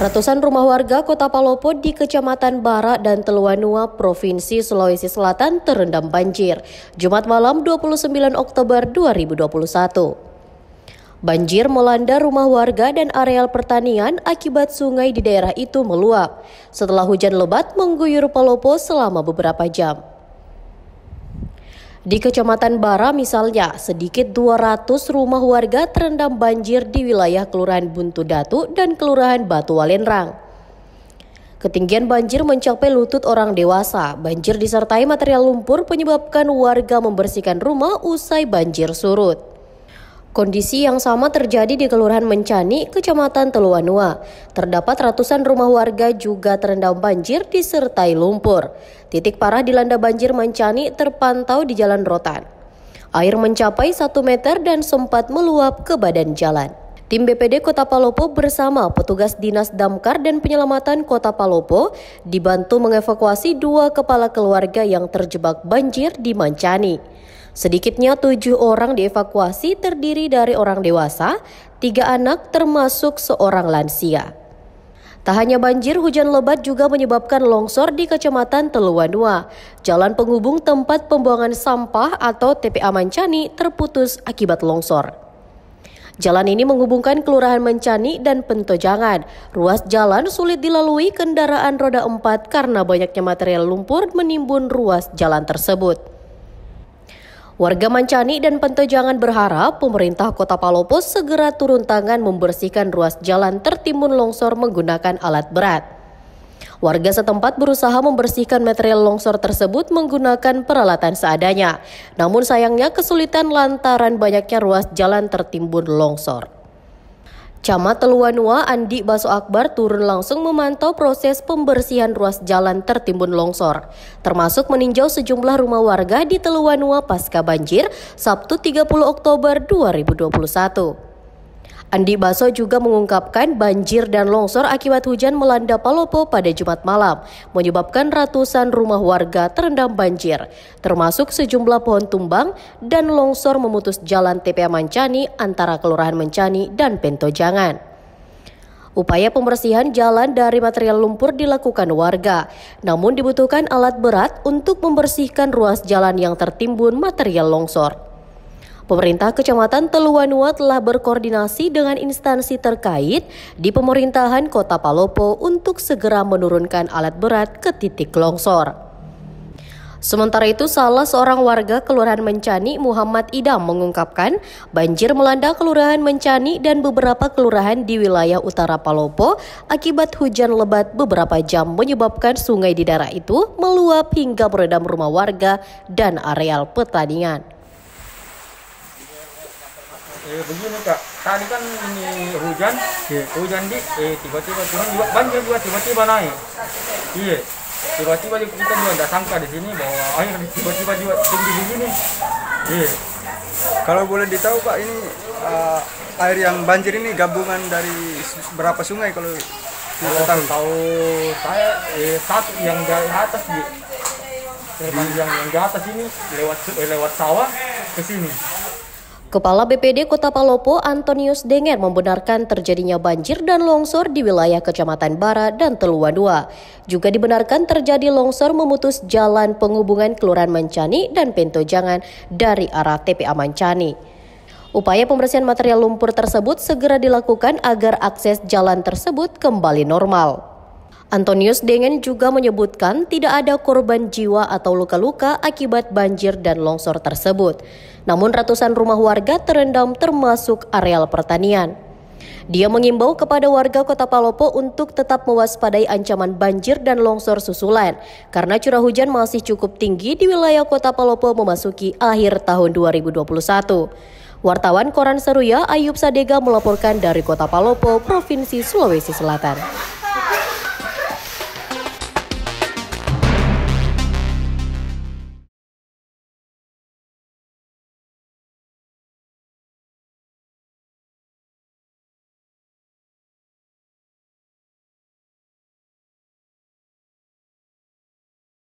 Ratusan rumah warga kota Palopo di Kecamatan Barat dan Teluanua, Provinsi Sulawesi Selatan terendam banjir. Jumat malam 29 Oktober 2021. Banjir melanda rumah warga dan areal pertanian akibat sungai di daerah itu meluap setelah hujan lebat mengguyur Palopo selama beberapa jam. Di Kecamatan Bara misalnya, sedikit 200 rumah warga terendam banjir di wilayah Kelurahan Buntu Datu dan Kelurahan Batu Walenrang. Ketinggian banjir mencapai lutut orang dewasa. Banjir disertai material lumpur menyebabkan warga membersihkan rumah usai banjir surut. Kondisi yang sama terjadi di Kelurahan Mencani, Kecamatan Teluanua. Terdapat ratusan rumah warga juga terendam banjir disertai lumpur. Titik parah dilanda banjir Mencani terpantau di Jalan Rotan. Air mencapai 1 meter dan sempat meluap ke badan jalan. Tim BPD Kota Palopo bersama petugas Dinas Damkar dan Penyelamatan Kota Palopo dibantu mengevakuasi dua kepala keluarga yang terjebak banjir di Mancani. Sedikitnya tujuh orang dievakuasi terdiri dari orang dewasa, tiga anak termasuk seorang lansia. Tak hanya banjir, hujan lebat juga menyebabkan longsor di Kecamatan Teluanua. Jalan penghubung tempat pembuangan sampah atau TPA Mancani terputus akibat longsor. Jalan ini menghubungkan Kelurahan Mancani dan Pentojangan. Ruas jalan sulit dilalui kendaraan roda 4 karena banyaknya material lumpur menimbun ruas jalan tersebut. Warga Mancani dan Pentejangan berharap pemerintah Kota Palopo segera turun tangan membersihkan ruas jalan tertimbun longsor menggunakan alat berat. Warga setempat berusaha membersihkan material longsor tersebut menggunakan peralatan seadanya. Namun sayangnya kesulitan lantaran banyaknya ruas jalan tertimbun longsor. Camat Teluanua Andi Baso Akbar turun langsung memantau proses pembersihan ruas jalan tertimbun longsor, termasuk meninjau sejumlah rumah warga di Teluanua pasca banjir Sabtu 30 Oktober 2021. Andi Baso juga mengungkapkan banjir dan longsor akibat hujan melanda Palopo pada Jumat malam, menyebabkan ratusan rumah warga terendam banjir, termasuk sejumlah pohon tumbang dan longsor memutus jalan TPA Mancani antara Kelurahan Mancani dan Pentojangan. Upaya pembersihan jalan dari material lumpur dilakukan warga, namun dibutuhkan alat berat untuk membersihkan ruas jalan yang tertimbun material longsor. Pemerintah Kecamatan Teluanua telah berkoordinasi dengan instansi terkait di pemerintahan Kota Palopo untuk segera menurunkan alat berat ke titik longsor. Sementara itu, salah seorang warga Kelurahan Mencani, Muhammad Idam, mengungkapkan banjir melanda Kelurahan Mencani dan beberapa kelurahan di wilayah utara Palopo akibat hujan lebat beberapa jam menyebabkan sungai di daerah itu meluap hingga meredam rumah warga dan areal pertanian eh, begini kak tadi kan ini hujan yeah. hujan di eh tiba-tiba turun juga banjir juga tiba-tiba naik iya yeah. tiba-tiba kita juga tidak sangka di sini bahwa air tiba-tiba juga tinggi begini iya yeah. kalau boleh ditahu pak ini uh, air yang banjir ini gabungan dari berapa sungai kalau kita tahu tahu saya eh, satu yang dari atas di banjir yang yang di atas ini lewat eh, lewat sawah ke sini Kepala BPD Kota Palopo Antonius Denger membenarkan terjadinya banjir dan longsor di wilayah Kecamatan Bara dan Teluan Juga dibenarkan terjadi longsor memutus jalan penghubungan Kelurahan Mancani dan Pentojangan dari arah TPA Mancani. Upaya pembersihan material lumpur tersebut segera dilakukan agar akses jalan tersebut kembali normal. Antonius Dengen juga menyebutkan tidak ada korban jiwa atau luka-luka akibat banjir dan longsor tersebut. Namun ratusan rumah warga terendam termasuk areal pertanian. Dia mengimbau kepada warga Kota Palopo untuk tetap mewaspadai ancaman banjir dan longsor susulan karena curah hujan masih cukup tinggi di wilayah Kota Palopo memasuki akhir tahun 2021. Wartawan Koran Seruya Ayub Sadega melaporkan dari Kota Palopo, Provinsi Sulawesi Selatan.